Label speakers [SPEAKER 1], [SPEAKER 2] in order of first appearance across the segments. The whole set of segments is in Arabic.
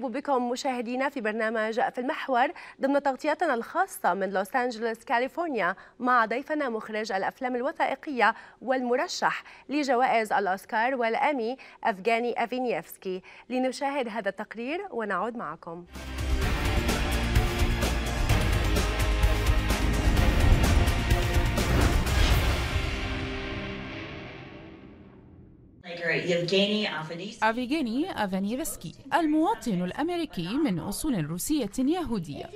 [SPEAKER 1] نرحب بكم مشاهدينا في برنامج في المحور ضمن تغطيتنا الخاصة من لوس أنجلوس كاليفورنيا مع ضيفنا مخرج الأفلام الوثائقية والمرشح لجوائز الأوسكار والأمي أفغاني أفينيفسكي لنشاهد هذا التقرير ونعود معكم.
[SPEAKER 2] أفيجيني أفانيفسكي المواطن الأمريكي من أصول روسية يهودية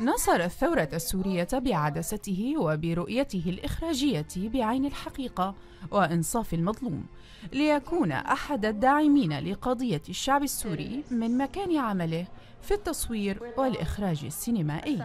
[SPEAKER 2] نصر الثورة السورية بعدسته وبرؤيته الإخراجية بعين الحقيقة وإنصاف المظلوم ليكون أحد الداعمين لقضية الشعب السوري من مكان عمله في التصوير والإخراج السينمائي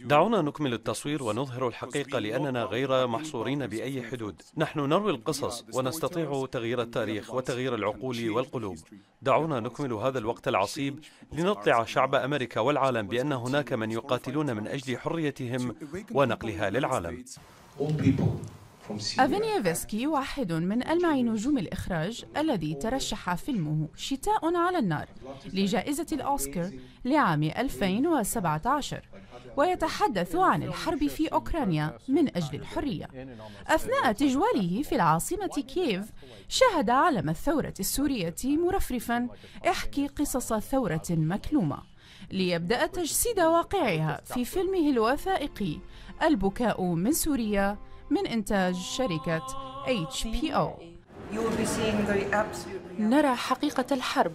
[SPEAKER 3] دعونا نكمل التصوير ونظهر الحقيقة لأننا غير محصورين بأي حدود نحن نروي القصص ونستطيع تغيير التاريخ وتغيير العقول والقلوب دعونا نكمل هذا الوقت العصيب لنطلع شعب أمريكا والعالم بأن هناك من يقاتلون من أجل حريتهم ونقلها للعالم
[SPEAKER 2] فيسكي واحد من ألمع نجوم الإخراج الذي ترشح فيلمه شتاء على النار لجائزة الأوسكار لعام 2017 ويتحدث عن الحرب في أوكرانيا من أجل الحرية أثناء تجواله في العاصمة كييف شهد علم الثورة السورية مرفرفا احكي قصص ثورة مكلومة ليبدأ تجسيد واقعها في فيلمه الوثائقي البكاء من سوريا من إنتاج شركة HPO نرى حقيقة الحرب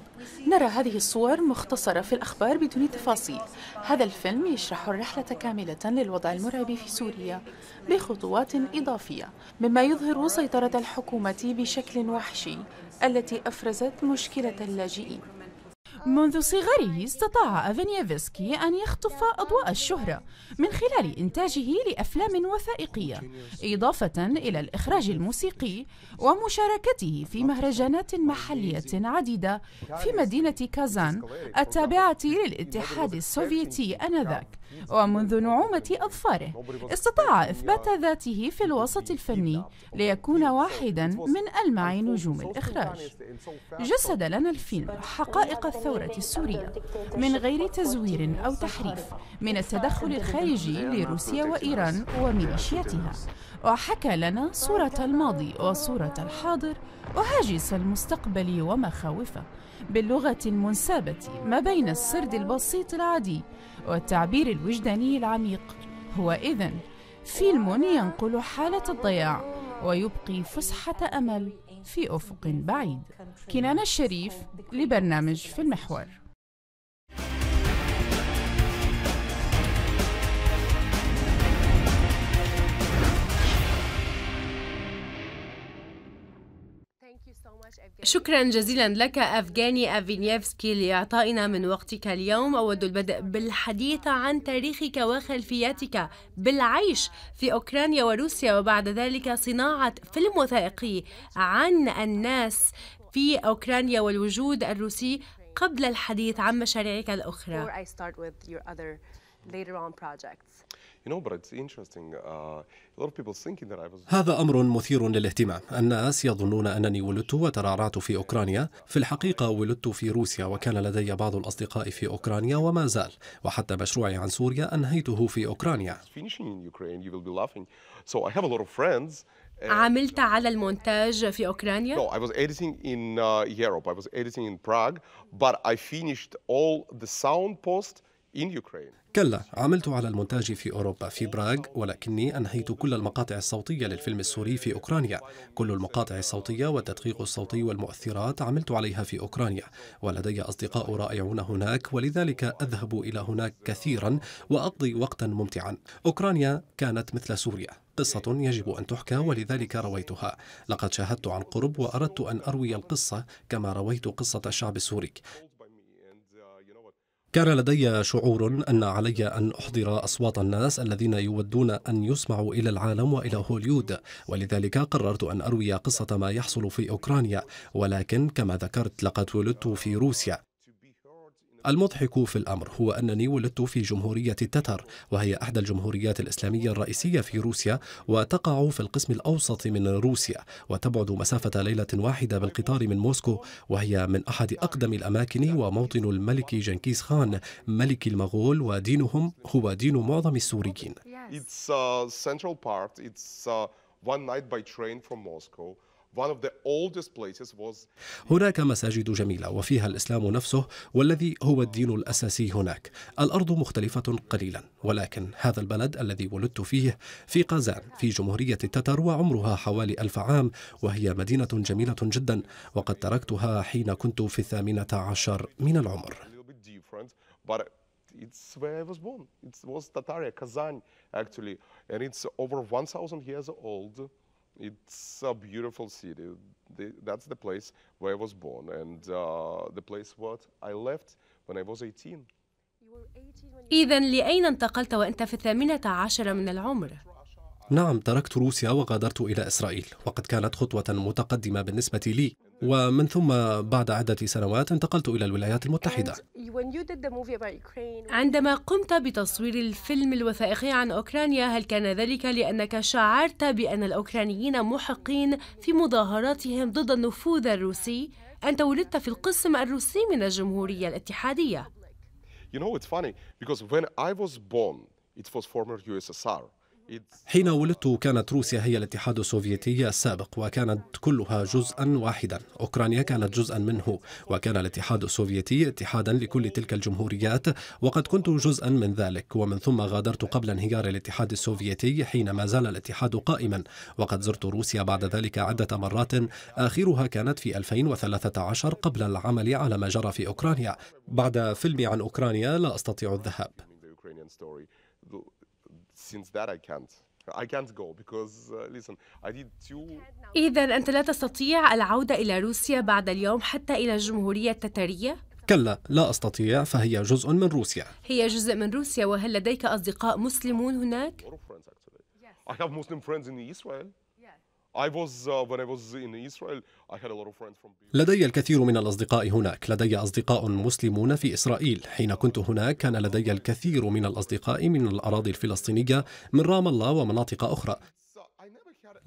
[SPEAKER 2] نرى هذه الصور مختصرة في الأخبار بدون تفاصيل هذا الفيلم يشرح الرحلة كاملة للوضع المرعب في سوريا بخطوات إضافية مما يظهر سيطرة الحكومة بشكل وحشي التي أفرزت مشكلة اللاجئين منذ صغره استطاع أفنيافسكي أن يخطف أضواء الشهرة من خلال إنتاجه لأفلام وثائقية إضافة إلى الإخراج الموسيقي ومشاركته في مهرجانات محلية عديدة في مدينة كازان التابعة للاتحاد السوفيتي آنذاك ومنذ نعومة أظفاره استطاع إثبات ذاته في الوسط الفني ليكون واحدا من ألمع نجوم الإخراج جسد لنا الفيلم حقائق الثورة السورية من غير تزوير أو تحريف من التدخل الخارجي لروسيا وإيران وميليشياتها وحكى لنا صورة الماضي وصورة الحاضر وهاجس المستقبل ومخاوفه باللغة المنسابة ما بين السرد البسيط العادي والتعبير الوجداني العميق هو إذن فيلم ينقل حالة الضياع ويبقي فسحة أمل في أفق بعيد كنان الشريف لبرنامج في المحور
[SPEAKER 1] شكرا جزيلا لك أفغاني أفينيفسكي لإعطائنا من وقتك اليوم أود البدء بالحديث عن تاريخك وخلفيتك بالعيش في أوكرانيا وروسيا وبعد ذلك صناعة فيلم وثائقي عن الناس في أوكرانيا والوجود الروسي قبل الحديث عن مشاريعك الأخرى
[SPEAKER 4] Uh,
[SPEAKER 3] هذا أمر مثير للاهتمام الناس يظنون أنني ولدت وترعرعت في أوكرانيا في الحقيقة ولدت في روسيا وكان لدي بعض الأصدقاء في أوكرانيا وما زال وحتى مشروعي عن سوريا أنهيته في أوكرانيا
[SPEAKER 4] uh, عملت
[SPEAKER 1] على المونتاج في أوكرانيا؟ No,
[SPEAKER 4] I was editing in uh, Europe. I was editing in Prague, but I finished all the sound post in Ukraine.
[SPEAKER 3] كلا عملت على المونتاج في أوروبا في براغ ولكني أنهيت كل المقاطع الصوتية للفيلم السوري في أوكرانيا كل المقاطع الصوتية والتدقيق الصوتي والمؤثرات عملت عليها في أوكرانيا ولدي أصدقاء رائعون هناك ولذلك أذهب إلى هناك كثيرا وأقضي وقتا ممتعا أوكرانيا كانت مثل سوريا قصة يجب أن تحكى ولذلك رويتها لقد شاهدت عن قرب وأردت أن أروي القصة كما رويت قصة الشعب السوري كان لدي شعور أن علي أن أحضر أصوات الناس الذين يودون أن يسمعوا إلى العالم وإلى هوليود ولذلك قررت أن أروي قصة ما يحصل في أوكرانيا ولكن كما ذكرت لقد ولدت في روسيا المضحك في الأمر هو أنني ولدت في جمهورية التتر وهي أحدى الجمهوريات الإسلامية الرئيسية في روسيا وتقع في القسم الأوسط من روسيا وتبعد مسافة ليلة واحدة بالقطار من موسكو وهي من أحد أقدم الأماكن وموطن الملك جنكيز خان ملك المغول ودينهم هو دين معظم السوريين.
[SPEAKER 4] It's a uh, central part. It's uh, one night by train from Moscow.
[SPEAKER 3] هناك مساجد جميلة وفيها الإسلام نفسه والذي هو الدين الأساسي هناك الأرض مختلفة قليلا ولكن هذا البلد الذي ولدت فيه في قازان في جمهورية التتر وعمرها حوالي ألف عام وهي مدينة جميلة جدا وقد تركتها حين كنت في الثامنة عشر من العمر
[SPEAKER 4] it's where I was born. It was Tataria, Kazan, actually. And it's over 1,000 years old. It's a beautiful city. The, that's the place where I was born and uh, the place what I left when I was 18.
[SPEAKER 1] إذا لأين انتقلت وأنت في الثامنة عشر من العمر؟
[SPEAKER 3] نعم تركت روسيا وغادرت إلى إسرائيل وقد كانت خطوة متقدمة بالنسبة لي ومن ثم بعد عدة سنوات انتقلت إلى الولايات المتحدة
[SPEAKER 1] عندما قمت بتصوير الفيلم الوثائقي عن أوكرانيا هل كان ذلك لأنك شعرت بأن الأوكرانيين محقين في مظاهراتهم ضد النفوذ الروسي؟ أنت ولدت في القسم الروسي من الجمهورية الاتحادية
[SPEAKER 4] You know, it's funny because when I was born, it was former USSR.
[SPEAKER 3] حين ولدت كانت روسيا هي الاتحاد السوفيتي السابق وكانت كلها جزءا واحدا أوكرانيا كانت جزءا منه وكان الاتحاد السوفيتي اتحادا لكل تلك الجمهوريات وقد كنت جزءا من ذلك ومن ثم غادرت قبل انهيار الاتحاد السوفيتي حين ما زال الاتحاد قائما وقد زرت روسيا بعد ذلك عدة مرات آخرها كانت في 2013 قبل العمل على ما جرى في أوكرانيا بعد فيلمي عن أوكرانيا لا أستطيع الذهاب
[SPEAKER 4] since that I can't. I can't go because uh, listen, I did two.
[SPEAKER 1] إذا أنت لا تستطيع العودة إلى روسيا بعد اليوم حتى إلى الجمهورية التتارية؟
[SPEAKER 3] كلا لا أستطيع فهي جزء من روسيا
[SPEAKER 1] هي جزء من روسيا وهل لديك
[SPEAKER 4] أصدقاء مسلمون هناك؟ I have Muslim friends in Israel. Uh,
[SPEAKER 3] لدي الكثير من الأصدقاء هناك لدي أصدقاء مسلمون في إسرائيل حين كنت هناك كان لدي الكثير من الأصدقاء من الأراضي الفلسطينية من رام الله ومناطق أخرى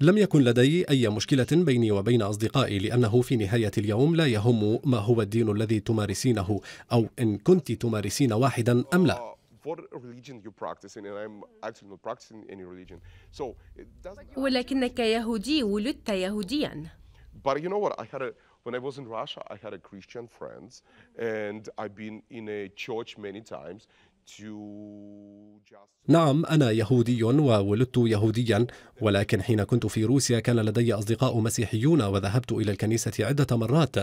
[SPEAKER 3] لم يكن لدي أي مشكلة بيني وبين أصدقائي لأنه في نهاية اليوم لا يهم ما هو الدين الذي تمارسينه أو إن كنت تمارسين واحدا أم لا uh,
[SPEAKER 1] ولكنك يهودي ولدت يهوديا.
[SPEAKER 4] But you know what? I had a when I was in Russia, I had a Christian friends, and I've been in a church many times.
[SPEAKER 3] نعم أنا يهودي وولدت يهوديا ولكن حين كنت في روسيا كان لدي أصدقاء مسيحيون وذهبت إلى الكنيسة عدة مرات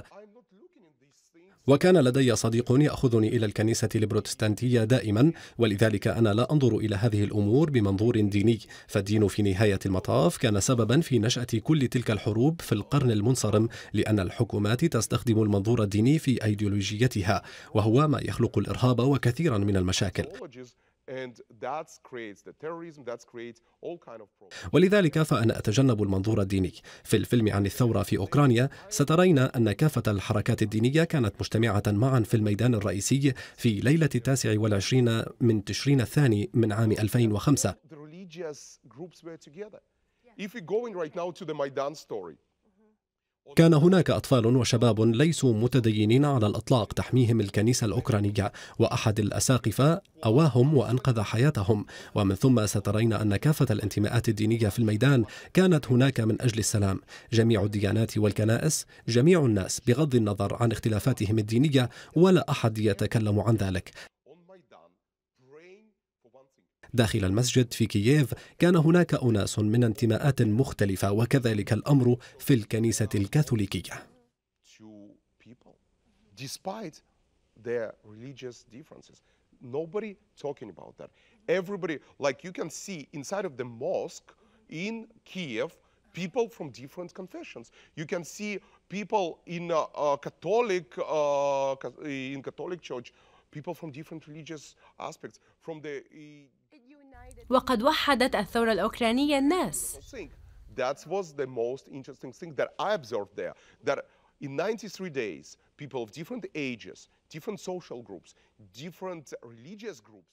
[SPEAKER 3] وكان لدي صديق يأخذني إلى الكنيسة البروتستانتية دائما ولذلك أنا لا أنظر إلى هذه الأمور بمنظور ديني فالدين في نهاية المطاف كان سببا في نشأة كل تلك الحروب في القرن المنصرم لأن الحكومات تستخدم المنظور الديني في أيديولوجيتها وهو ما يخلق الإرهاب وكثيرا من المشاكل ولذلك فأنا أتجنب المنظور الديني في الفيلم عن الثورة في أوكرانيا سترين أن كافة الحركات الدينية كانت مجتمعة معا في الميدان الرئيسي في ليلة التاسع والعشرين من تشرين الثاني من عام 2005 كان هناك أطفال وشباب ليسوا متدينين على الإطلاق تحميهم الكنيسة الأوكرانية وأحد الأساقفة أواهم وأنقذ حياتهم ومن ثم سترين أن كافة الانتماءات الدينية في الميدان كانت هناك من أجل السلام جميع الديانات والكنائس جميع الناس بغض النظر عن اختلافاتهم الدينية ولا أحد يتكلم عن ذلك داخل المسجد في كييف كان هناك أناس من انتماءات مختلفة وكذلك الأمر في الكنيسة الكاثوليكية
[SPEAKER 4] Nobody talking about that. Everybody, like you can see inside of the mosque in Kiev, people from different confessions. You can see people in a, a Catholic, uh, in Catholic Church, people from different religious aspects, from the. Uh,
[SPEAKER 1] وقد وحدت الثورة الأوكرانية الناس
[SPEAKER 4] That was the most interesting thing that I observed there. That in 93 days, people of different ages, different social groups, different religious groups.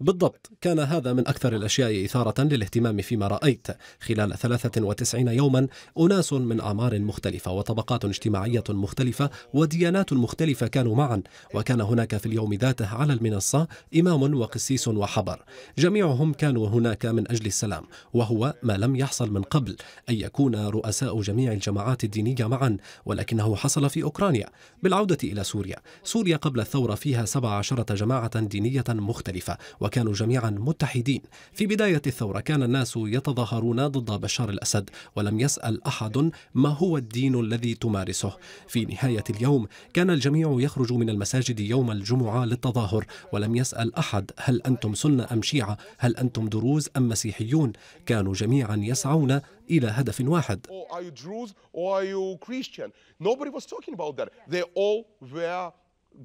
[SPEAKER 3] بالضبط كان هذا من أكثر الأشياء إثارة للاهتمام فيما رأيت خلال 93 يوما أناس من أعمار مختلفة وطبقات اجتماعية مختلفة وديانات مختلفة كانوا معا وكان هناك في اليوم ذاته على المنصة إمام وقسيس وحبر جميعهم كانوا هناك من أجل السلام وهو ما لم يحصل من قبل أن يكون رؤساء جميع الجماعات الدينية معا ولكنه حصل في أوكرانيا بالعودة إلى سوريا سوريا قبل الثورة فيها 17 جماعة دينية مختلفة وكانوا جميعا متحدين في بداية الثورة كان الناس يتظاهرون ضد بشار الأسد ولم يسأل أحد ما هو الدين الذي تمارسه في نهاية اليوم كان الجميع يخرج من المساجد يوم الجمعة للتظاهر ولم يسأل أحد هل أنتم سنة أم شيعة هل أنتم دروز أم مسيحيون كانوا جميعا يسعون إلى هدف واحد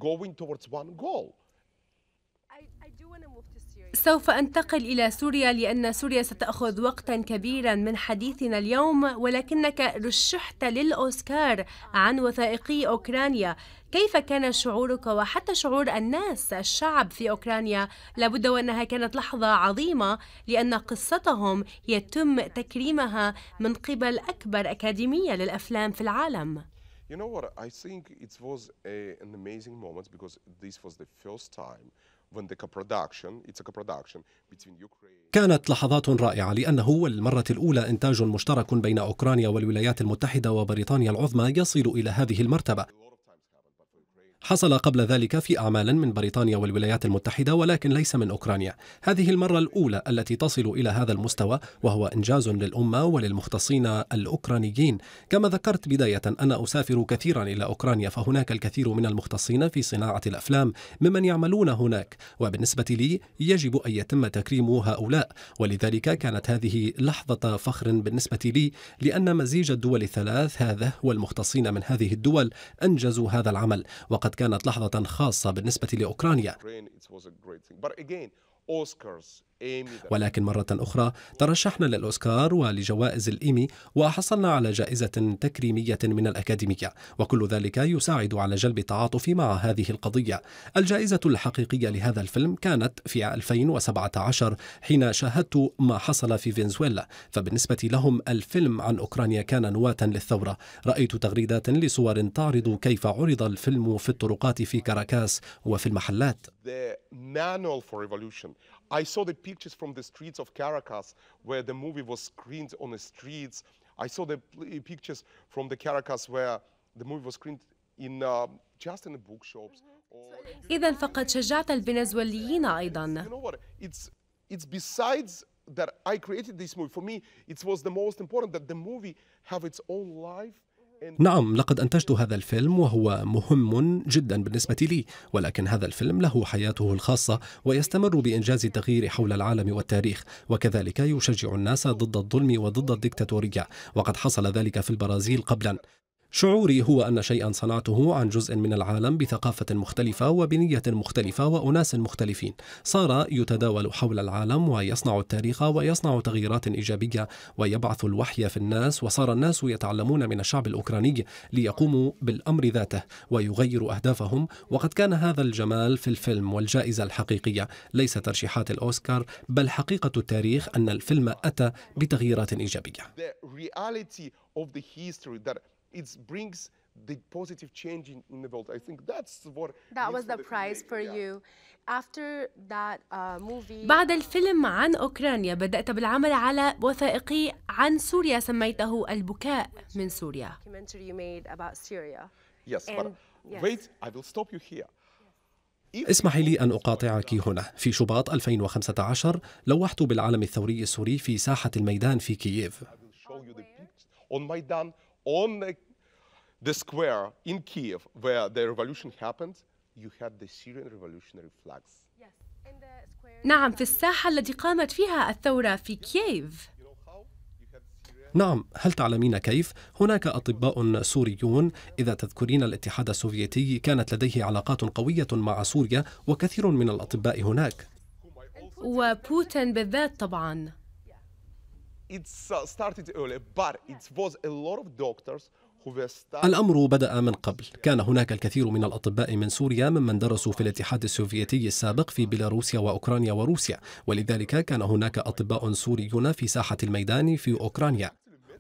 [SPEAKER 4] going towards one goal.
[SPEAKER 1] سوف أنتقل إلى سوريا لأن سوريا ستأخذ وقتا كبيرا من حديثنا اليوم ولكنك رشحت للأوسكار عن وثائقي أوكرانيا كيف كان شعورك وحتى شعور الناس الشعب في أوكرانيا لابد وأنها كانت لحظة عظيمة لأن قصتهم يتم تكريمها من قبل أكبر أكاديمية للأفلام في العالم
[SPEAKER 4] You know what? I think it was a, an amazing moment because this was the first time
[SPEAKER 3] كانت لحظات رائعة لأنه والمرة الأولى إنتاج مشترك بين أوكرانيا والولايات المتحدة وبريطانيا العظمى يصل إلى هذه المرتبة حصل قبل ذلك في أعمال من بريطانيا والولايات المتحدة ولكن ليس من أوكرانيا هذه المرة الأولى التي تصل إلى هذا المستوى وهو إنجاز للأمة وللمختصين الأوكرانيين كما ذكرت بداية أنا أسافر كثيرا إلى أوكرانيا فهناك الكثير من المختصين في صناعة الأفلام ممن يعملون هناك وبالنسبة لي يجب أن يتم تكريم هؤلاء ولذلك كانت هذه لحظة فخر بالنسبة لي لأن مزيج الدول الثلاث هذا والمختصين من هذه الدول أنجزوا هذا العمل وقد لقد كانت لحظة خاصة بالنسبة لأوكرانيا ولكن مرة أخرى ترشحنا للأوسكار ولجوائز الإيمي وحصلنا على جائزة تكريمية من الأكاديمية وكل ذلك يساعد على جلب التعاطف مع هذه القضية الجائزة الحقيقية لهذا الفيلم كانت في 2017 حين شاهدت ما حصل في فنزويلا فبالنسبة لهم الفيلم عن أوكرانيا كان نواة للثورة رأيت تغريدات لصور تعرض كيف عرض الفيلم في الطرقات في كاراكاس وفي المحلات
[SPEAKER 4] I saw the pictures from the streets of Caracas where the movie was screened on the streets. I saw the eh, pictures from the Caracas where the movie was screened in uh, just in the bookshops. Mm-hmm.
[SPEAKER 1] إذا فقد شجعت الفنزويليين أيضا.
[SPEAKER 4] You know what? It's it's besides that I created this movie. For me, it was the most important that the movie have its own life
[SPEAKER 3] نعم لقد أنتجت هذا الفيلم وهو مهم جدا بالنسبة لي ولكن هذا الفيلم له حياته الخاصة ويستمر بإنجاز التغيير حول العالم والتاريخ وكذلك يشجع الناس ضد الظلم وضد الدكتاتورية وقد حصل ذلك في البرازيل قبلا شعوري هو أن شيئا صنعته عن جزء من العالم بثقافة مختلفة وبنية مختلفة وأناس مختلفين صار يتداول حول العالم ويصنع التاريخ ويصنع تغييرات إيجابية ويبعث الوحي في الناس وصار الناس يتعلمون من الشعب الأوكراني ليقوموا بالأمر ذاته ويغيروا أهدافهم وقد كان هذا الجمال في الفيلم والجائزة الحقيقية ليس ترشيحات الأوسكار بل حقيقة التاريخ أن الفيلم أتى بتغييرات إيجابية
[SPEAKER 4] it brings the positive change in, in, the world. I think that's what
[SPEAKER 1] that was the, the prize for yeah. you. After that uh, movie بعد الفيلم عن أوكرانيا بدأت بالعمل على وثائقي عن سوريا سميته البكاء من سوريا. you made about Syria. Yes, And, but yes. wait, I will stop you
[SPEAKER 3] here. اسمحي لي أن أقاطعك هنا في شباط 2015 لوحت بالعلم الثوري السوري في ساحة الميدان في كييف
[SPEAKER 4] on the, the square in Kiev where the revolution happened, you had the Syrian revolutionary flags.
[SPEAKER 1] نعم في الساحة التي قامت فيها الثورة في كييف
[SPEAKER 3] نعم هل تعلمين كيف؟ هناك أطباء سوريون إذا تذكرين الاتحاد السوفيتي كانت لديه علاقات قوية مع سوريا وكثير من الأطباء هناك
[SPEAKER 1] وبوتين بالذات طبعاً
[SPEAKER 4] it uh, started early, but it was a lot of doctors
[SPEAKER 3] الأمر بدأ من قبل كان هناك الكثير من الأطباء من سوريا ممن درسوا في الاتحاد السوفيتي السابق في بيلاروسيا وأوكرانيا وروسيا ولذلك كان هناك أطباء سوريون في ساحة الميدان في أوكرانيا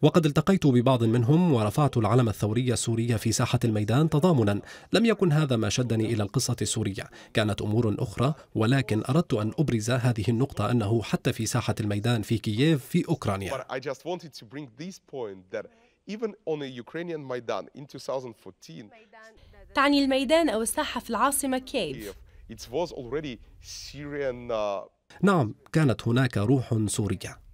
[SPEAKER 3] وقد التقيت ببعض منهم ورفعت العلم الثوري السوري في ساحة الميدان تضامنا لم يكن هذا ما شدني إلى القصة السورية كانت أمور أخرى ولكن أردت أن أبرز هذه النقطة أنه حتى في ساحة الميدان في كييف في أوكرانيا
[SPEAKER 1] تعني الميدان أو الساحة في العاصمة كييف
[SPEAKER 4] uh,
[SPEAKER 3] نعم كانت هناك روح سورية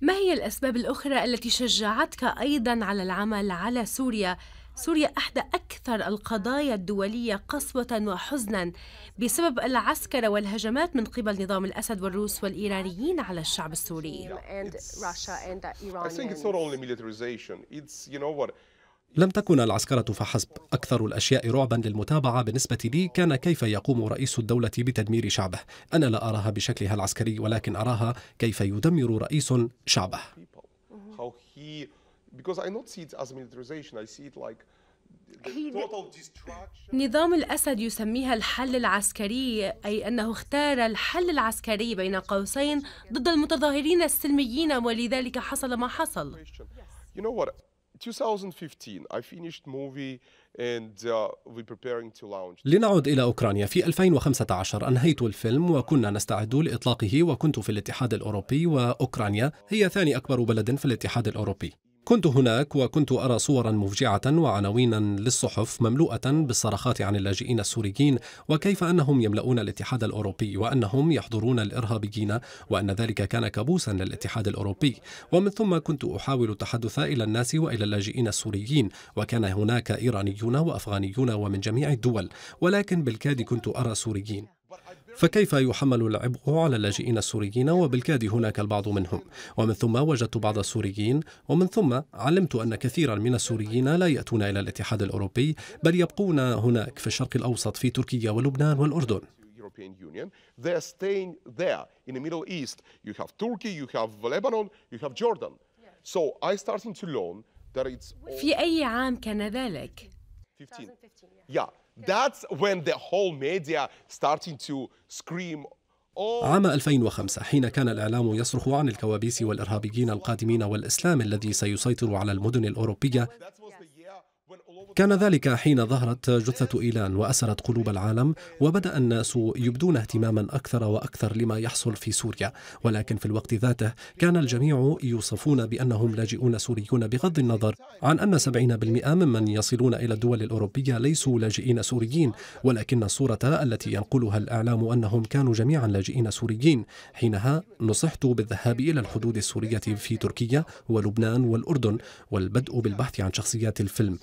[SPEAKER 1] ما هي الأسباب الأخرى التي شجعتك أيضا على العمل على سوريا؟ سوريا أحدى أكثر القضايا الدولية قسوة وحزنا بسبب العسكرة والهجمات من قبل نظام الأسد والروس والإيرانيين على الشعب السوري.
[SPEAKER 3] لم تكن العسكرة فحسب أكثر الأشياء رعبا للمتابعة بالنسبة لي كان كيف يقوم رئيس الدولة بتدمير شعبه أنا لا أراها بشكلها العسكري ولكن أراها كيف يدمر رئيس شعبه
[SPEAKER 1] نظام الأسد يسميها الحل العسكري أي أنه اختار الحل العسكري بين قوسين ضد المتظاهرين السلميين ولذلك حصل ما حصل
[SPEAKER 4] 2015 I finished movie and uh, we preparing to launch.
[SPEAKER 3] لنعد إلى أوكرانيا في 2015 أنهيت الفيلم وكنا نستعد لإطلاقه وكنت في الاتحاد الأوروبي وأوكرانيا هي ثاني أكبر بلد في الاتحاد الأوروبي كنت هناك وكنت أرى صورا مفجعة وعناوين للصحف مملوءة بالصرخات عن اللاجئين السوريين وكيف أنهم يملؤون الاتحاد الأوروبي وأنهم يحضرون الإرهابيين وأن ذلك كان كابوسا للاتحاد الأوروبي ومن ثم كنت أحاول التحدث إلى الناس وإلى اللاجئين السوريين وكان هناك إيرانيون وأفغانيون ومن جميع الدول ولكن بالكاد كنت أرى سوريين فكيف يحمل العبء على اللاجئين السوريين وبالكاد هناك البعض منهم ومن ثم وجدت بعض السوريين ومن ثم علمت أن كثيرا من السوريين لا يأتون إلى الاتحاد الأوروبي بل يبقون هناك في الشرق الأوسط في تركيا ولبنان والأردن
[SPEAKER 4] في
[SPEAKER 1] أي عام كان ذلك؟
[SPEAKER 4] That's when the whole media starting to scream oh.
[SPEAKER 3] عام 2005 حين كان الإعلام يصرخ عن الكوابيس والإرهابيين القادمين والإسلام الذي سيسيطر على المدن الأوروبية كان ذلك حين ظهرت جثة إيلان وأسرت قلوب العالم وبدأ الناس يبدون اهتماما أكثر وأكثر لما يحصل في سوريا ولكن في الوقت ذاته كان الجميع يوصفون بأنهم لاجئون سوريون بغض النظر عن أن 70% ممن يصلون إلى الدول الأوروبية ليسوا لاجئين سوريين ولكن الصورة التي ينقلها الإعلام أنهم كانوا جميعا لاجئين سوريين حينها نصحت بالذهاب إلى الحدود السورية في تركيا ولبنان والأردن والبدء بالبحث عن شخصيات الفيلم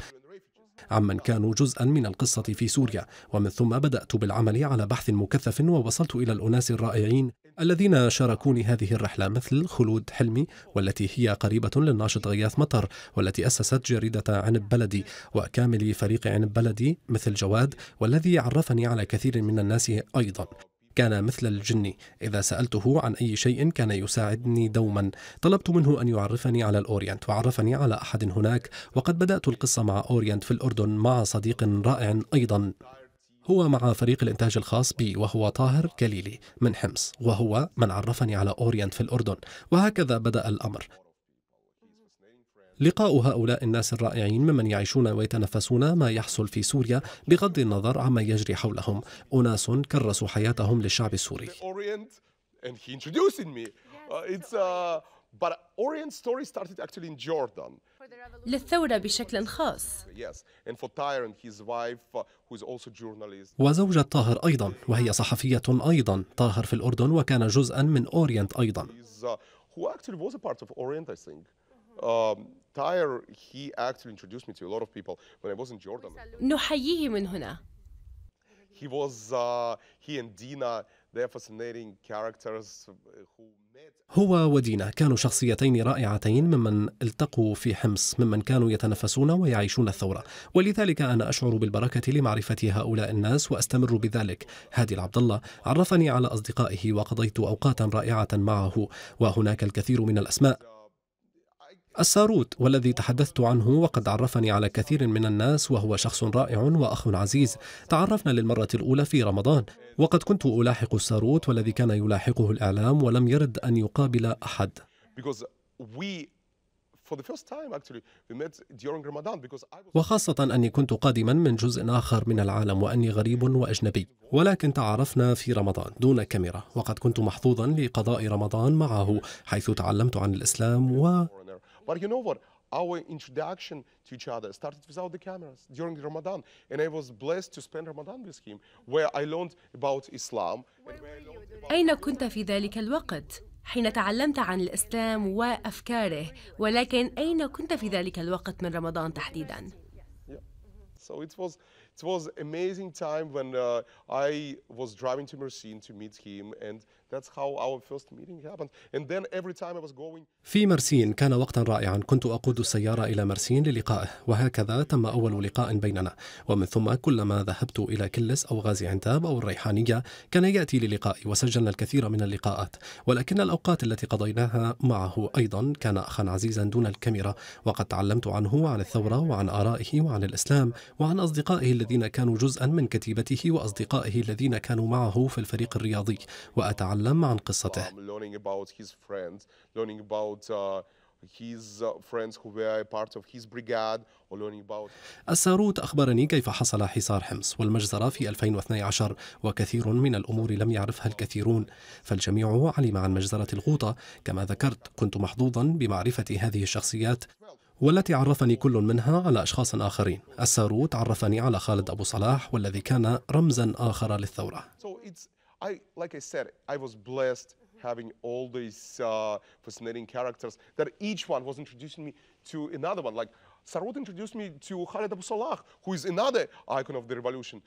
[SPEAKER 3] عمن كانوا جزءا من القصة في سوريا ومن ثم بدأت بالعمل على بحث مكثف ووصلت إلى الأناس الرائعين الذين شاركوني هذه الرحلة مثل خلود حلمي والتي هي قريبة للناشط غياث مطر والتي أسست جريدة عنب بلدي وكامل فريق عنب بلدي مثل جواد والذي عرفني على كثير من الناس أيضا كان مثل الجن إذا سألته عن أي شيء كان يساعدني دوما طلبت منه أن يعرفني على الأورينت وعرفني على أحد هناك وقد بدأت القصة مع أورينت في الأردن مع صديق رائع أيضا هو مع فريق الإنتاج الخاص بي وهو طاهر كليلي من حمص وهو من عرفني على أورينت في الأردن وهكذا بدأ الأمر لقاء هؤلاء الناس الرائعين ممن يعيشون ويتنفسون ما يحصل في سوريا بغض النظر عما يجري حولهم أناس كرسوا حياتهم للشعب السوري uh,
[SPEAKER 4] uh,
[SPEAKER 1] للثورة بشكل خاص
[SPEAKER 4] uh,
[SPEAKER 3] وزوجة طاهر أيضا وهي صحفية أيضا طاهر في الأردن وكان جزءا من أورينت أيضا نحييه من
[SPEAKER 1] هنا.
[SPEAKER 4] He was, uh, he and Dina, fascinating characters who
[SPEAKER 3] هو ودينا كانوا شخصيتين رائعتين ممن التقوا في حمص ممن كانوا يتنفسون ويعيشون الثورة ولذلك أنا أشعر بالبركة لمعرفة هؤلاء الناس وأستمر بذلك هادي العبد الله عرفني على أصدقائه وقضيت أوقاتا رائعة معه وهناك الكثير من الأسماء الساروت والذي تحدثت عنه وقد عرفني على كثير من الناس وهو شخص رائع واخ عزيز تعرفنا للمره الاولى في رمضان وقد كنت الاحق الساروت والذي كان يلاحقه الاعلام ولم يرد ان يقابل احد وخاصة أني كنت قادما من جزء آخر من العالم وأني غريب وأجنبي ولكن تعرفنا في رمضان دون كاميرا وقد كنت محظوظا لقضاء رمضان معه حيث تعلمت عن الإسلام و
[SPEAKER 4] But you know what? Our introduction to each other started without the cameras during Ramadan. And I was blessed to spend Ramadan with him, where I learned about Islam.
[SPEAKER 1] أين كنت في ذلك الوقت؟ حين تعلمت عن الإسلام وأفكاره ولكن أين كنت في ذلك الوقت من رمضان تحديداً؟
[SPEAKER 4] So it was it was amazing time when uh, I was driving to Mersin to meet him and
[SPEAKER 3] في مرسين كان وقتا رائعا كنت أقود السيارة إلى مرسين للقائه وهكذا تم أول لقاء بيننا ومن ثم كلما ذهبت إلى كلس أو غازي عنتاب أو الريحانية كان يأتي للقائي وسجلنا الكثير من اللقاءات ولكن الأوقات التي قضيناها معه أيضا كان أخا عزيزا دون الكاميرا وقد تعلمت عنه وعن الثورة وعن آرائه وعن الإسلام وعن أصدقائه الذين كانوا جزءا من كتيبته وأصدقائه الذين كانوا معه في الفريق الرياضي وأتعلم تتكلم عن قصته
[SPEAKER 4] um, uh, uh,
[SPEAKER 3] الساروت أخبرني كيف حصل حصار حمص والمجزرة في 2012 وكثير من الأمور لم يعرفها الكثيرون فالجميع علم عن مجزرة الغوطة كما ذكرت كنت محظوظا بمعرفة هذه الشخصيات والتي عرفني كل منها على أشخاص آخرين الساروت عرفني على خالد أبو صلاح والذي كان رمزا آخر للثورة
[SPEAKER 4] I, like I said, I was blessed mm -hmm. having all these uh, fascinating characters that each one was introducing me to another one. Like Sarod introduced me to Khaled Abu Salah, who is another icon of the revolution.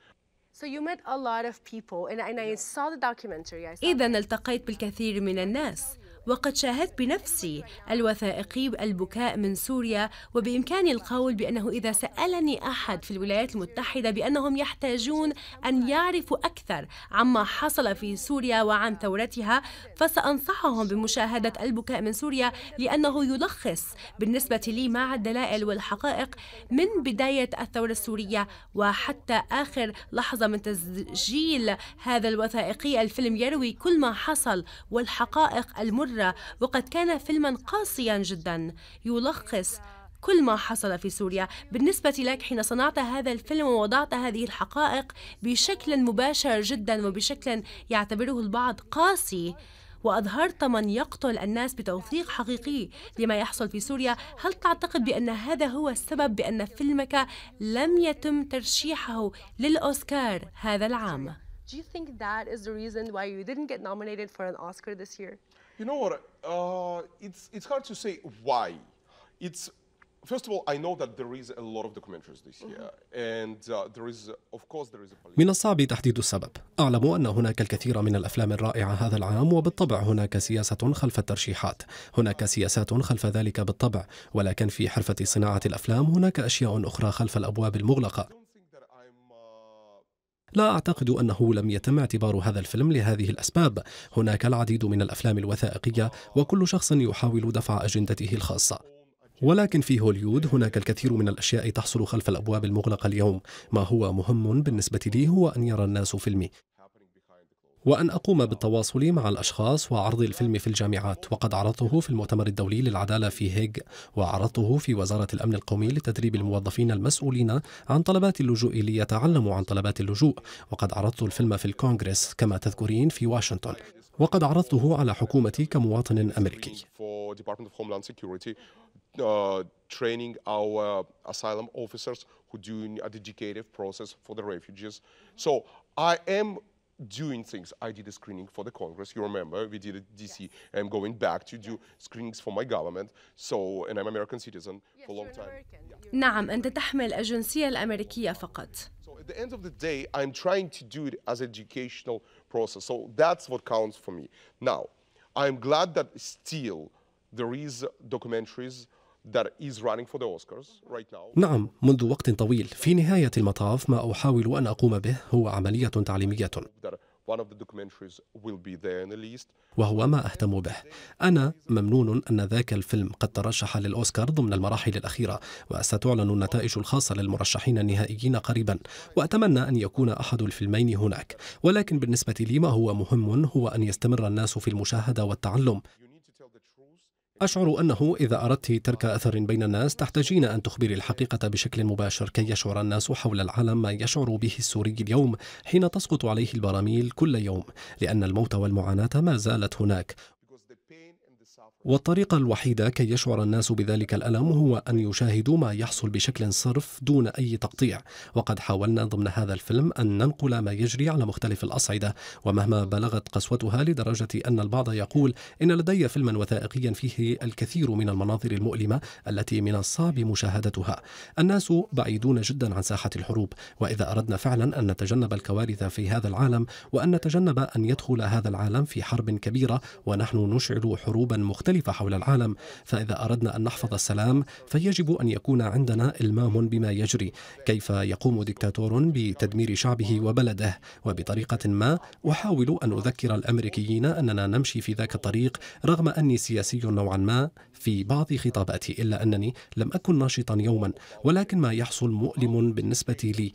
[SPEAKER 1] So you met a lot of people and, and I saw the documentary. I saw إذا التقيت بالكثير من الناس وقد شاهدت بنفسي الوثائقي البكاء من سوريا وبإمكاني القول بأنه إذا سألني أحد في الولايات المتحدة بأنهم يحتاجون أن يعرفوا أكثر عما حصل في سوريا وعن ثورتها فسأنصحهم بمشاهدة البكاء من سوريا لأنه يلخص بالنسبة لي مع الدلائل والحقائق من بداية الثورة السورية وحتى آخر لحظة من تسجيل هذا الوثائقي الفيلم يروي كل ما حصل والحقائق المرة مرة وقد كان فيلما قاسيا جدا يلخص كل ما حصل في سوريا بالنسبة لك حين صنعت هذا الفيلم ووضعت هذه الحقائق بشكل مباشر جدا وبشكل يعتبره البعض قاسي وأظهرت من يقتل الناس بتوثيق حقيقي لما يحصل في سوريا هل تعتقد بأن هذا هو السبب بأن فيلمك لم يتم ترشيحه للأوسكار هذا العام؟ Do you think that is the reason why you didn't get nominated for an Oscar this year?
[SPEAKER 4] You know what? Uh, it's it's hard to say why. It's First of all, I know that there is a lot of documentaries this year, and uh, there is, of
[SPEAKER 3] course, there is a. من الصعب تحديد السبب. أعلم أن هناك الكثير من الأفلام الرائعة هذا العام وبالطبع هناك سياسة خلف الترشيحات. هناك سياسات خلف ذلك بالطبع، ولكن في حرفة صناعة الأفلام هناك أشياء أخرى خلف الأبواب المغلقة. لا أعتقد أنه لم يتم اعتبار هذا الفيلم لهذه الأسباب هناك العديد من الأفلام الوثائقية وكل شخص يحاول دفع أجندته الخاصة ولكن في هوليود هناك الكثير من الأشياء تحصل خلف الأبواب المغلقة اليوم ما هو مهم بالنسبة لي هو أن يرى الناس فيلمي وأن أقوم بالتواصل مع الأشخاص وعرض الفيلم في الجامعات وقد عرضته في المؤتمر الدولي للعدالة في هيغ وعرضته في وزارة الأمن القومي لتدريب الموظفين المسؤولين عن طلبات اللجوء ليتعلموا عن طلبات اللجوء وقد عرضت الفيلم في الكونغرس كما تذكرين في واشنطن وقد عرضته على حكومتي كمواطن أمريكي
[SPEAKER 4] uh, training our uh, asylum officers who doing a dedicated process for the refugees. So I am doing things. I did a screening for the Congress. You remember we did a DC. Yes. I'm going back to do screenings for my government. So and I'm American citizen for a long time.
[SPEAKER 1] نعم أنت تحمل الجنسية الأمريكية فقط.
[SPEAKER 4] So at the end of the day, I'm trying to do it as educational process. So that's what counts for me. Now, I'm glad that still there is documentaries نعم
[SPEAKER 3] منذ وقت طويل في نهاية المطاف ما أحاول أن أقوم به هو عملية تعليمية وهو ما أهتم به أنا ممنون أن ذاك الفيلم قد ترشح للأوسكار ضمن المراحل الأخيرة وستعلن النتائج الخاصة للمرشحين النهائيين قريبا وأتمنى أن يكون أحد الفيلمين هناك ولكن بالنسبة لي ما هو مهم هو أن يستمر الناس في المشاهدة والتعلم أشعر أنه إذا أردت ترك أثر بين الناس تحتاجين أن تخبري الحقيقة بشكل مباشر كي يشعر الناس حول العالم ما يشعر به السوري اليوم حين تسقط عليه البراميل كل يوم لأن الموت والمعاناة ما زالت هناك والطريقة الوحيدة كي يشعر الناس بذلك الألم هو أن يشاهدوا ما يحصل بشكل صرف دون أي تقطيع وقد حاولنا ضمن هذا الفيلم أن ننقل ما يجري على مختلف الأصعدة ومهما بلغت قسوتها لدرجة أن البعض يقول إن لدي فيلما وثائقيا فيه الكثير من المناظر المؤلمة التي من الصعب مشاهدتها الناس بعيدون جدا عن ساحة الحروب وإذا أردنا فعلا أن نتجنب الكوارث في هذا العالم وأن نتجنب أن يدخل هذا العالم في حرب كبيرة ونحن نشعل حروبا مختلفة مختلفة حول العالم فإذا أردنا أن نحفظ السلام فيجب أن يكون عندنا إلمام بما يجري كيف يقوم دكتاتور بتدمير شعبه وبلده وبطريقة ما أحاول أن أذكر الأمريكيين أننا نمشي في ذاك الطريق رغم أني سياسي نوعا ما في بعض خطاباتي إلا أنني لم أكن ناشطا يوما ولكن ما يحصل مؤلم بالنسبة لي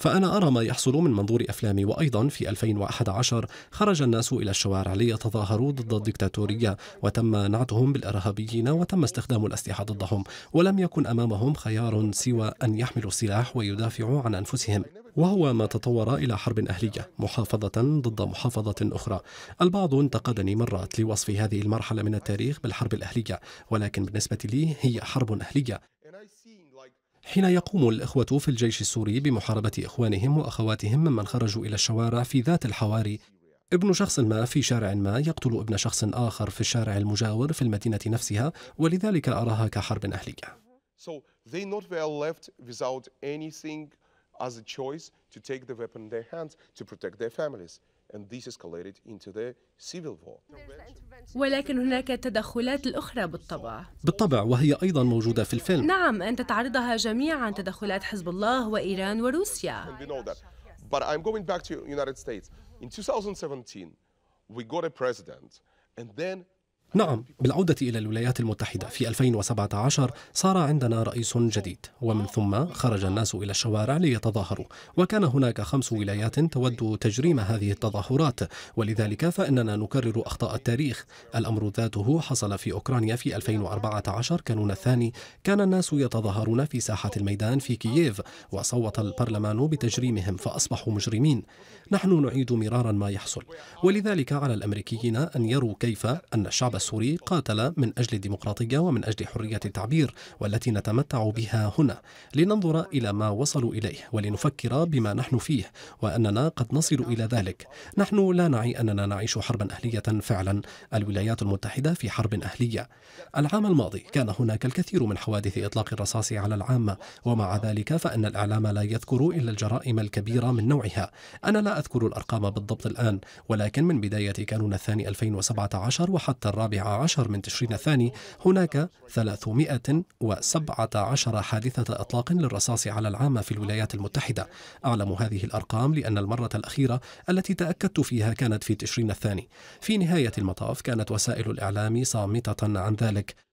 [SPEAKER 3] فأنا أرى ما يحصل من منظور أفلامي وأيضا في 2011 خرج الناس إلى الشوارع ليتظاهروا ضد الدكتاتورية وتم نعتهم بالإرهابيين وتم استخدام الأسلحة ضدهم ولم يكن أمامهم خيار سوى أن يحملوا السلاح ويدافعوا عن أنفسهم وهو ما تطور إلى حرب أهلية محافظة ضد محافظة أخرى البعض انتقدني مرات لوصف هذه المرحلة من التاريخ بالحرب الأهلية ولكن بالنسبة لي هي حرب أهلية حين يقوم الإخوة في الجيش السوري بمحاربة إخوانهم وأخواتهم ممن خرجوا إلى الشوارع في ذات الحواري ابن شخص ما في شارع ما يقتل ابن شخص آخر في الشارع المجاور في المدينة نفسها ولذلك أراها كحرب أهلية
[SPEAKER 4] So they not were left without anything as a choice to take the weapon in their hands to protect their families.
[SPEAKER 1] ولكن هناك تدخلات الأخرى بالطبع
[SPEAKER 3] بالطبع وهي أيضا موجودة في الفيلم
[SPEAKER 1] نعم أنت تعرضها جميعا تدخلات حزب الله وإيران وروسيا
[SPEAKER 4] في 2017,
[SPEAKER 3] نعم بالعودة إلى الولايات المتحدة في 2017 صار عندنا رئيس جديد ومن ثم خرج الناس إلى الشوارع ليتظاهروا وكان هناك خمس ولايات تود تجريم هذه التظاهرات ولذلك فإننا نكرر أخطاء التاريخ الأمر ذاته حصل في أوكرانيا في 2014 كانون الثاني كان الناس يتظاهرون في ساحة الميدان في كييف وصوت البرلمان بتجريمهم فأصبحوا مجرمين نحن نعيد مرارا ما يحصل ولذلك على الأمريكيين أن يروا كيف أن الشعب السوري قاتل من أجل الديمقراطية ومن أجل حرية التعبير والتي نتمتع بها هنا لننظر إلى ما وصلوا إليه ولنفكر بما نحن فيه وأننا قد نصل إلى ذلك نحن لا نعي أننا نعيش حربا أهلية فعلا الولايات المتحدة في حرب أهلية العام الماضي كان هناك الكثير من حوادث إطلاق الرصاص على العامة ومع ذلك فأن الإعلام لا يذكر إلا الجرائم الكبيرة من نوعها أنا لا أذكر الأرقام بالضبط الآن ولكن من بداية كانون الثاني 2017 وحتى الرابع الرابع عشر من تشرين الثاني هناك 317 حادثة إطلاق للرصاص على العامة في الولايات المتحدة أعلم هذه الأرقام لأن المرة الأخيرة التي تأكدت فيها كانت في تشرين الثاني في نهاية المطاف كانت وسائل الإعلام صامتة عن ذلك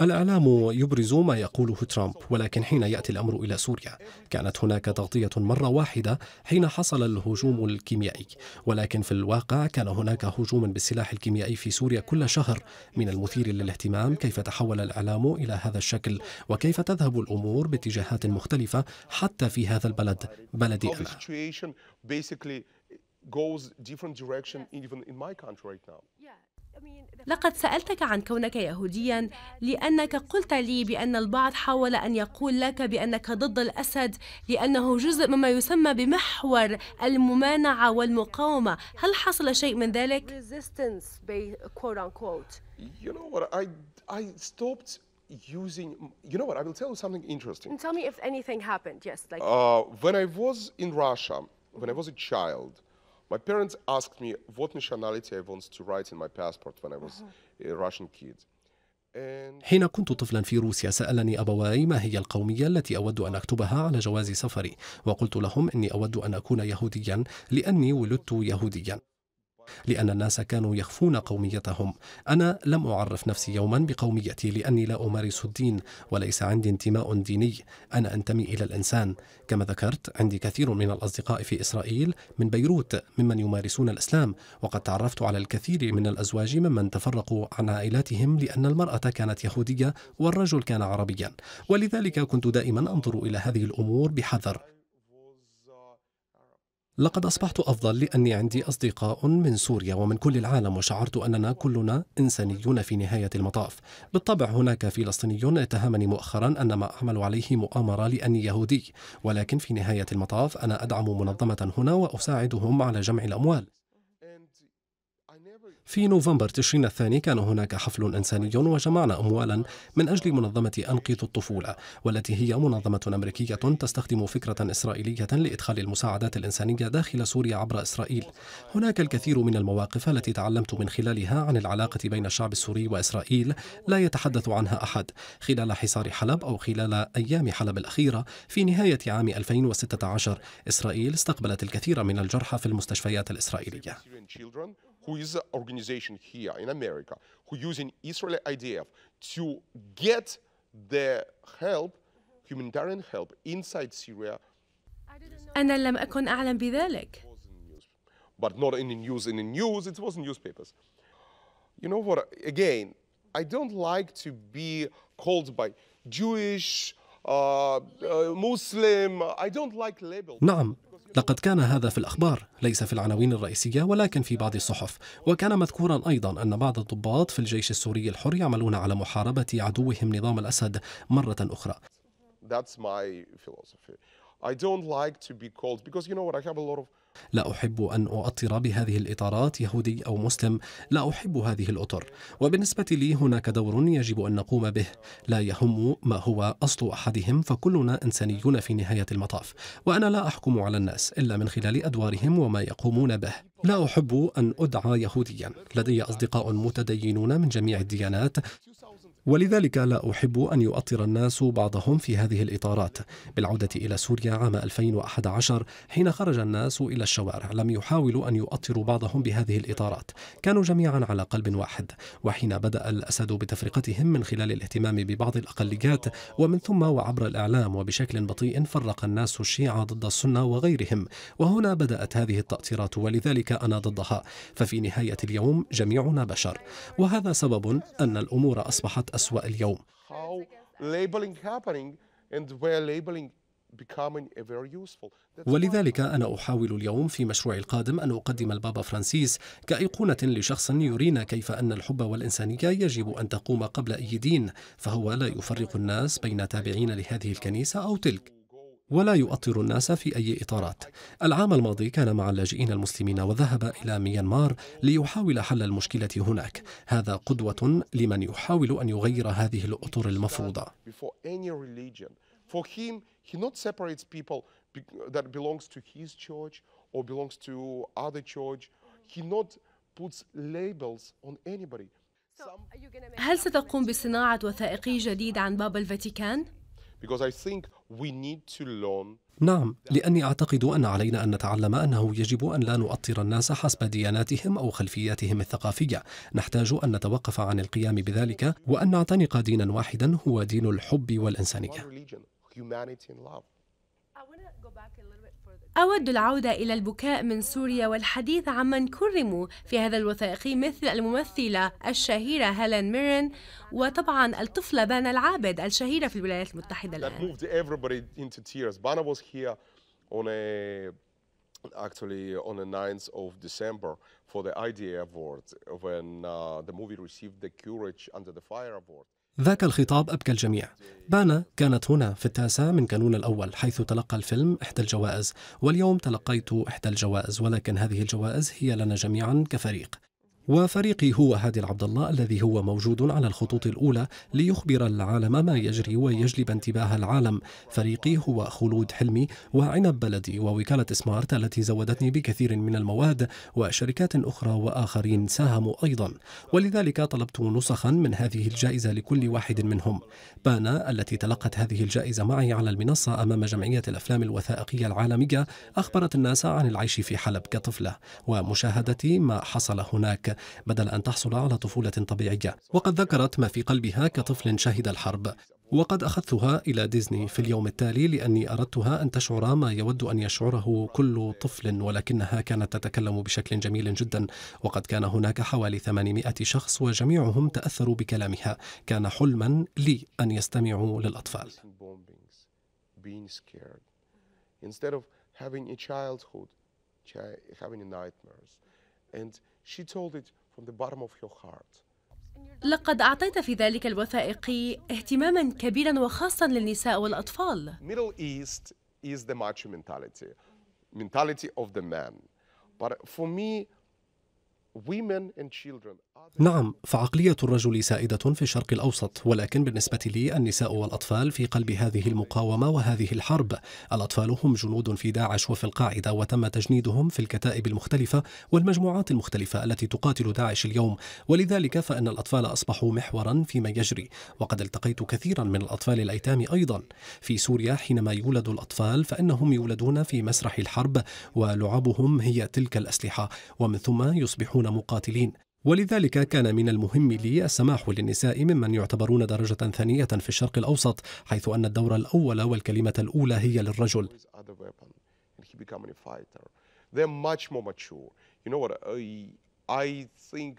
[SPEAKER 3] الإعلام يبرز ما يقوله ترامب ولكن حين يأتي الأمر إلى سوريا كانت هناك تغطية مرة واحدة حين حصل الهجوم الكيميائي ولكن في الواقع كان هناك هجوم بالسلاح الكيميائي في سوريا كل شهر من المثير للاهتمام كيف تحول الإعلام إلى هذا الشكل وكيف تذهب الأمور باتجاهات مختلفة حتى في هذا البلد بلدي أنا
[SPEAKER 1] لقد سألتك عن كونك يهوديا لأنك قلت لي بأن البعض حاول أن يقول لك بأنك ضد الأسد لأنه جزء مما يسمى بمحور الممانعة والمقاومة هل حصل شيء من ذلك؟
[SPEAKER 4] You know what, I, stopped using, you know what, I will tell you something interesting. And
[SPEAKER 1] tell me if anything happened, yes. Like...
[SPEAKER 4] Uh, when I was in Russia, when I was a child, My parents asked me what nationality I wanted to write in my
[SPEAKER 3] passport when I was a Russian kid. حين كنت طفلا في روسيا سألني أبواي ما هي القومية التي أود أن أكتبها على جواز سفري وقلت لهم أني أود أن أكون يهوديا لأني ولدت يهوديا لأن الناس كانوا يخفون قوميتهم أنا لم أعرف نفسي يوما بقوميتي لأني لا أمارس الدين وليس عندي انتماء ديني أنا أنتمي إلى الإنسان كما ذكرت عندي كثير من الأصدقاء في إسرائيل من بيروت ممن يمارسون الإسلام وقد تعرفت على الكثير من الأزواج ممن تفرقوا عن عائلاتهم لأن المرأة كانت يهودية والرجل كان عربيا ولذلك كنت دائما أنظر إلى هذه الأمور بحذر لقد أصبحت أفضل لأني عندي أصدقاء من سوريا ومن كل العالم وشعرت أننا كلنا إنسانيون في نهاية المطاف بالطبع هناك فلسطيني اتهمني مؤخرا أن ما أعمل عليه مؤامرة لأني يهودي ولكن في نهاية المطاف أنا أدعم منظمة هنا وأساعدهم على جمع الأموال في نوفمبر تشرين الثاني كان هناك حفل إنساني وجمعنا أموالا من أجل منظمة أنقذ الطفولة والتي هي منظمة أمريكية تستخدم فكرة إسرائيلية لإدخال المساعدات الإنسانية داخل سوريا عبر إسرائيل هناك الكثير من المواقف التي تعلمت من خلالها عن العلاقة بين الشعب السوري وإسرائيل لا يتحدث عنها أحد خلال حصار حلب أو خلال أيام حلب الأخيرة في نهاية عام 2016 إسرائيل استقبلت الكثير من الجرحى في المستشفيات الإسرائيلية
[SPEAKER 4] who is an organization here in America who using Israeli IDF to get the help, humanitarian help inside Syria.
[SPEAKER 1] أنا لم أكن أعلم بذلك.
[SPEAKER 4] But not in the news. In the news, it was newspapers. You know what? Again, I don't like to be called by Jewish آه، آه،
[SPEAKER 3] نعم لقد كان هذا في الأخبار ليس في العناوين الرئيسية ولكن في بعض الصحف وكان مذكورا أيضا أن بعض الضباط في الجيش السوري الحر يعملون على محاربة عدوهم نظام الأسد مرة أخرى
[SPEAKER 4] That's my philosophy. I don't like to be called because you know what I have a lot of
[SPEAKER 3] لا أحب أن أؤطر بهذه الإطارات يهودي أو مسلم لا أحب هذه الأطر وبالنسبة لي هناك دور يجب أن نقوم به لا يهم ما هو أصل أحدهم فكلنا إنسانيون في نهاية المطاف وأنا لا أحكم على الناس إلا من خلال أدوارهم وما يقومون به لا أحب أن أدعى يهوديا لدي أصدقاء متدينون من جميع الديانات ولذلك لا أحب أن يؤطر الناس بعضهم في هذه الإطارات بالعودة إلى سوريا عام 2011 حين خرج الناس إلى الشوارع لم يحاولوا أن يؤطروا بعضهم بهذه الإطارات كانوا جميعا على قلب واحد وحين بدأ الأسد بتفرقتهم من خلال الاهتمام ببعض الأقليات ومن ثم وعبر الإعلام وبشكل بطيء فرق الناس الشيعة ضد السنة وغيرهم وهنا بدأت هذه التأطيرات ولذلك أنا ضدها ففي نهاية اليوم جميعنا بشر وهذا سبب أن الأمور أصبحت أسوأ اليوم ولذلك أنا أحاول اليوم في مشروعي القادم أن أقدم البابا فرانسيس كأيقونة لشخص يرينا كيف أن الحب والإنسانية يجب أن تقوم قبل أي دين فهو لا يفرق الناس بين تابعين لهذه الكنيسة أو تلك ولا يؤطر الناس في أي إطارات العام الماضي كان مع اللاجئين المسلمين وذهب إلى ميانمار ليحاول حل المشكلة هناك هذا قدوة لمن يحاول أن يغير هذه الأطر المفروضة
[SPEAKER 1] هل ستقوم بصناعة وثائقي جديد عن باب الفاتيكان؟
[SPEAKER 3] نعم لاني اعتقد ان علينا ان نتعلم انه يجب ان لا نؤطر الناس حسب دياناتهم او خلفياتهم الثقافيه نحتاج ان نتوقف عن القيام بذلك وان نعتنق دينا واحدا هو دين الحب والانسانيه
[SPEAKER 4] أود
[SPEAKER 1] العودة إلى البكاء من سوريا والحديث عمن كرموا في هذا الوثائقي مثل الممثلة الشهيرة هيلين ميرن وطبعا الطفلة بانا العابد الشهيرة في
[SPEAKER 4] الولايات المتحدة الآن. بانا was here on a actually on the 9th of December for the IDA award when uh, the movie received the Courage under the Fire award.
[SPEAKER 3] ذاك الخطاب أبكى الجميع بانا كانت هنا في التاسع من كانون الأول حيث تلقى الفيلم إحدى الجوائز واليوم تلقيت إحدى الجوائز ولكن هذه الجوائز هي لنا جميعا كفريق وفريقي هو هادي العبد الله الذي هو موجود على الخطوط الأولى ليخبر العالم ما يجري ويجلب انتباه العالم فريقي هو خلود حلمي وعنب بلدي ووكالة سمارت التي زودتني بكثير من المواد وشركات أخرى وآخرين ساهموا أيضا ولذلك طلبت نسخا من هذه الجائزة لكل واحد منهم بانا التي تلقت هذه الجائزة معي على المنصة أمام جمعية الأفلام الوثائقية العالمية أخبرت الناس عن العيش في حلب كطفلة ومشاهدة ما حصل هناك بدل أن تحصل على طفولة طبيعية وقد ذكرت ما في قلبها كطفل شهد الحرب وقد أخذتها إلى ديزني في اليوم التالي لأني أردتها أن تشعر ما يود أن يشعره كل طفل ولكنها كانت تتكلم بشكل جميل جدا وقد كان هناك حوالي 800 شخص وجميعهم تأثروا بكلامها كان حلما لي أن يستمعوا للأطفال
[SPEAKER 4] having a childhood, having nightmares. And She told it from the bottom of her heart.
[SPEAKER 1] لقد أعطيت في ذلك الوثائقي اهتماما كبيرا وخاصا للنساء والأطفال.
[SPEAKER 4] Middle East is the macho mentality, mentality of the man. But for me, women and children
[SPEAKER 3] نعم فعقلية الرجل سائدة في الشرق الأوسط ولكن بالنسبة لي النساء والأطفال في قلب هذه المقاومة وهذه الحرب الأطفال هم جنود في داعش وفي القاعدة وتم تجنيدهم في الكتائب المختلفة والمجموعات المختلفة التي تقاتل داعش اليوم ولذلك فإن الأطفال أصبحوا محورا فيما يجري وقد التقيت كثيرا من الأطفال الأيتام أيضا في سوريا حينما يولد الأطفال فإنهم يولدون في مسرح الحرب ولعبهم هي تلك الأسلحة ومن ثم يصبحون مقاتلين ولذلك كان من المهم لي السماح للنساء ممن يعتبرون درجة ثانية في الشرق الأوسط حيث أن الدور الأول والكلمة الأولى هي للرجل
[SPEAKER 4] They're much more mature. You know what? I think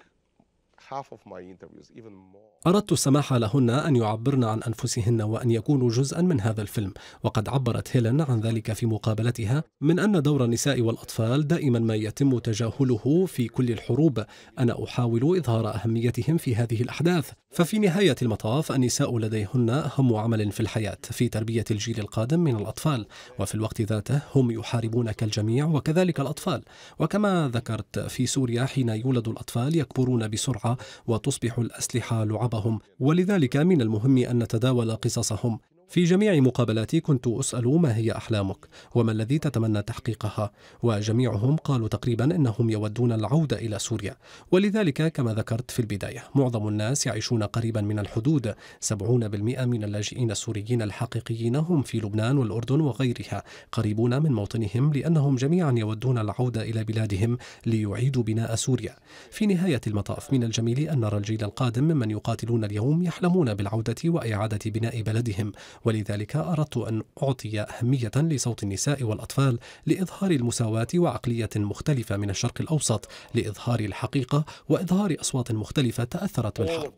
[SPEAKER 3] أردت السماح لهن أن يعبرن عن أنفسهن وأن يكونوا جزءا من هذا الفيلم وقد عبرت هيلين عن ذلك في مقابلتها من أن دور النساء والأطفال دائما ما يتم تجاهله في كل الحروب أنا أحاول إظهار أهميتهم في هذه الأحداث ففي نهاية المطاف النساء لديهن أهم عمل في الحياة في تربية الجيل القادم من الأطفال وفي الوقت ذاته هم يحاربون كالجميع وكذلك الأطفال وكما ذكرت في سوريا حين يولد الأطفال يكبرون بسرعة وتصبح الأسلحة لعبهم ولذلك من المهم أن نتداول قصصهم في جميع مقابلاتي كنت أسأل ما هي أحلامك وما الذي تتمنى تحقيقها وجميعهم قالوا تقريبا أنهم يودون العودة إلى سوريا ولذلك كما ذكرت في البداية معظم الناس يعيشون قريبا من الحدود 70% من اللاجئين السوريين الحقيقيين هم في لبنان والأردن وغيرها قريبون من موطنهم لأنهم جميعا يودون العودة إلى بلادهم ليعيدوا بناء سوريا في نهاية المطاف من الجميل أن نرى الجيل القادم ممن يقاتلون اليوم يحلمون بالعودة وإعادة بناء بلدهم ولذلك أردت أن أعطي أهمية لصوت النساء والأطفال لإظهار المساواة وعقلية مختلفة من الشرق الأوسط لإظهار الحقيقة وإظهار أصوات مختلفة تأثرت بالحرب.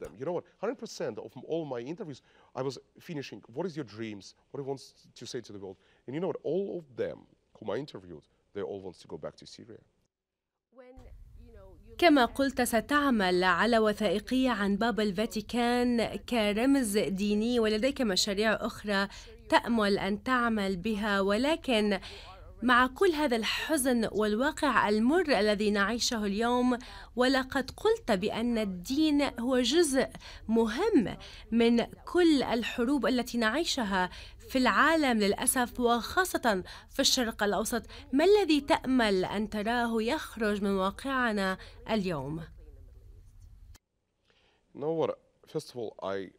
[SPEAKER 1] كما قلت ستعمل على وثائقية عن باب الفاتيكان كرمز ديني ولديك مشاريع أخرى تأمل أن تعمل بها ولكن مع كل هذا الحزن والواقع المر الذي نعيشه اليوم ولقد قلت بان الدين هو جزء مهم من كل الحروب التي نعيشها في العالم للاسف وخاصه في الشرق الاوسط ما الذي تامل ان تراه يخرج من واقعنا اليوم
[SPEAKER 4] نور first of all i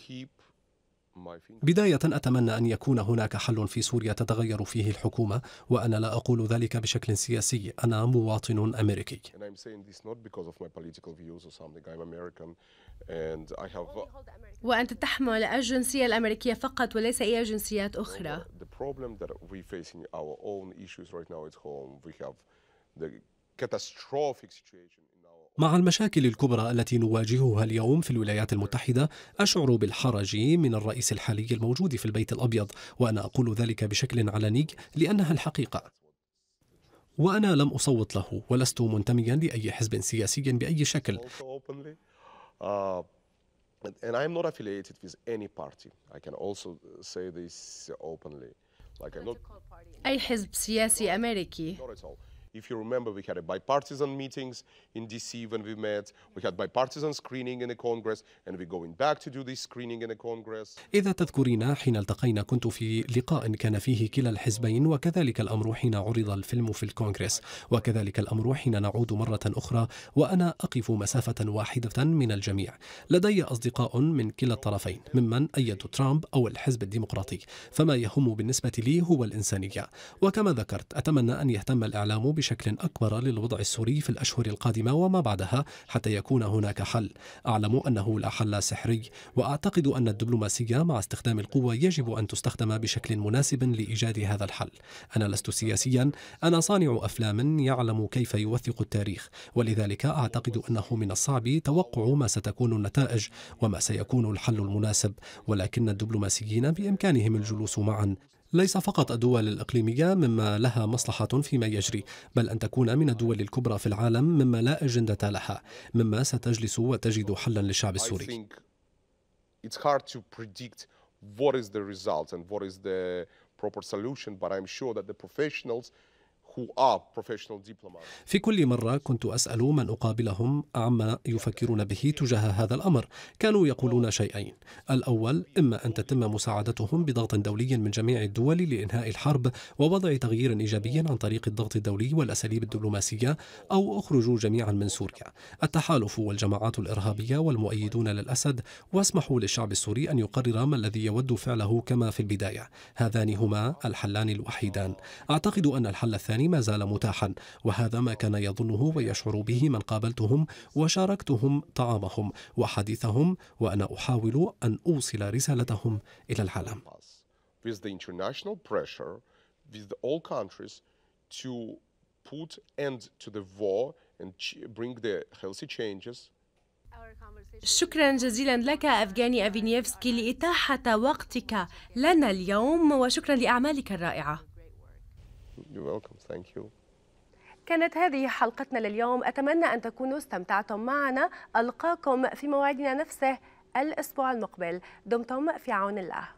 [SPEAKER 4] keep
[SPEAKER 3] بداية أتمنى أن يكون هناك حل في سوريا تتغير فيه الحكومة وأنا لا أقول ذلك بشكل سياسي أنا مواطن أمريكي
[SPEAKER 1] وأنت تحمل الجنسية الأمريكية فقط وليس أي جنسيات أخرى
[SPEAKER 4] the catastrophic situation.
[SPEAKER 3] مع المشاكل الكبرى التي نواجهها اليوم في الولايات المتحدة أشعر بالحرج من الرئيس الحالي الموجود في البيت الأبيض وأنا أقول ذلك بشكل علني لأنها الحقيقة وأنا لم أصوت له ولست منتميا لأي حزب سياسي بأي شكل
[SPEAKER 4] uh,
[SPEAKER 1] أي حزب سياسي
[SPEAKER 4] أمريكي If you remember, we had a bipartisan meetings in DC when we met. We had bipartisan screening in the Congress, and we're going back to do this screening in the Congress.
[SPEAKER 3] إذا تذكرين حين التقينا كنت في لقاء كان فيه كلا الحزبين وكذلك الأمر حين عرض الفيلم في الكونغرس وكذلك الأمر حين نعود مرة أخرى وأنا أقف مسافة واحدة من الجميع لدي أصدقاء من كلا الطرفين ممن أيدوا ترامب أو الحزب الديمقراطي فما يهم بالنسبة لي هو الإنسانية وكما ذكرت أتمنى أن يهتم الإعلام بش بشكل أكبر للوضع السوري في الأشهر القادمة وما بعدها حتى يكون هناك حل أعلم أنه لا حل سحري وأعتقد أن الدبلوماسية مع استخدام القوة يجب أن تستخدم بشكل مناسب لإيجاد هذا الحل أنا لست سياسيا أنا صانع أفلام يعلم كيف يوثق التاريخ ولذلك أعتقد أنه من الصعب توقع ما ستكون النتائج وما سيكون الحل المناسب ولكن الدبلوماسيين بإمكانهم الجلوس معا ليس فقط الدول الإقليمية مما لها مصلحة فيما يجري بل أن تكون من الدول الكبرى في العالم مما لا أجندة لها مما ستجلس وتجد حلا للشعب السوري
[SPEAKER 4] what is the result and what is the proper solution, but I'm sure that the professionals
[SPEAKER 3] في كل مرة كنت أسأل من أقابلهم عما يفكرون به تجاه هذا الأمر كانوا يقولون شيئين الأول إما أن تتم مساعدتهم بضغط دولي من جميع الدول لإنهاء الحرب ووضع تغيير إيجابي عن طريق الضغط الدولي والأساليب الدبلوماسية أو اخرجوا جميعا من سوريا التحالف والجماعات الإرهابية والمؤيدون للأسد واسمحوا للشعب السوري أن يقرر ما الذي يود فعله كما في البداية هذان هما الحلان الوحيدان أعتقد أن الحل الثاني ما زال متاحا وهذا ما كان يظنه ويشعر به من قابلتهم وشاركتهم طعامهم وحديثهم وأنا أحاول أن أوصل رسالتهم إلى العالم
[SPEAKER 1] شكرا جزيلا لك أفغاني أفينيفسكي لإتاحة وقتك لنا اليوم وشكرا لأعمالك الرائعة
[SPEAKER 4] You're welcome. Thank you.
[SPEAKER 1] كانت هذه حلقتنا لليوم أتمنى أن تكونوا استمتعتم معنا ألقاكم في موعدنا نفسه الأسبوع المقبل دمتم في عون الله